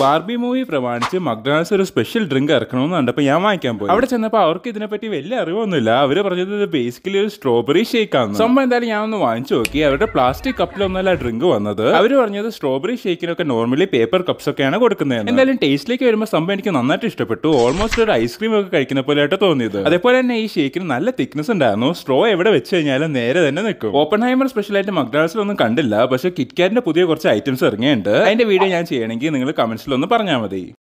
Barbie movie പ്രമാണിച്ച് McDonald's ഒരു special drink ഇറക്കണമെന്ന് കണ്ടപ്പോൾ ഞാൻ വാങ്ങിക്കാൻ പോയി അവിടെ ചെന്നപ്പോൾ അവർക്ക് ഇതിനെപ്പറ്റി വലിയ അറിവൊന്നുമില്ല അവർ പറഞ്ഞത് ഇത് ബേസിക്കലി ഒരു സ്ട്രോബെറി ഷേക്ക് ആണ് സംഭവം എന്തായാലും ഞാൻ ഒന്ന് വാങ്ങിച്ചു നോക്കി അവരുടെ പ്ലാസ്റ്റിക് കപ്പിലൊന്നല്ല ഡ്രിങ്ക് വന്നത് അവർ പറഞ്ഞത് സ്ട്രോബെറി ഷേക്കിനൊക്കെ നോർമലി പേപ്പർ കപ്സ് ഒക്കെയാണ് കൊടുക്കുന്നത് എന്തായാലും ടേസ്റ്റിലേക്ക് വരുമ്പോൾ സംഭവം എനിക്ക് നന്നായിട്ട് ഇഷ്ടപ്പെട്ടു ഓൾമോസ്റ്റ് ഒരു ഐസ്ക്രീം ഒക്കെ കഴിക്കുന്ന പോലെ ആയിട്ട് തോന്നിയത് അതേപോലെ തന്നെ ഈ ഷേക്കിന് നല്ല തിക്നെസ് ഉണ്ടായിരുന്നു സ്ട്രോ എവിടെ വെച്ച് കഴിഞ്ഞാലും നേരെ തന്നെ നിൽക്കും ഓപ്പൺ ഹൈമർ സ്പെഷ്യലായിട്ട് ഒന്നും കണ്ടില്ല പക്ഷേ കിറ്റ്കാറ്റിന്റെ പുതിയ കുറച്ച് ഐറ്റംസ് ഇറങ്ങിയിട്ടുണ്ട് അതിന്റെ വീഡിയോ ഞാൻ ചെയ്യണമെങ്കിൽ നിങ്ങൾ കമന്റ്സ് ഒന്ന് പറഞ്ഞാൽ മതി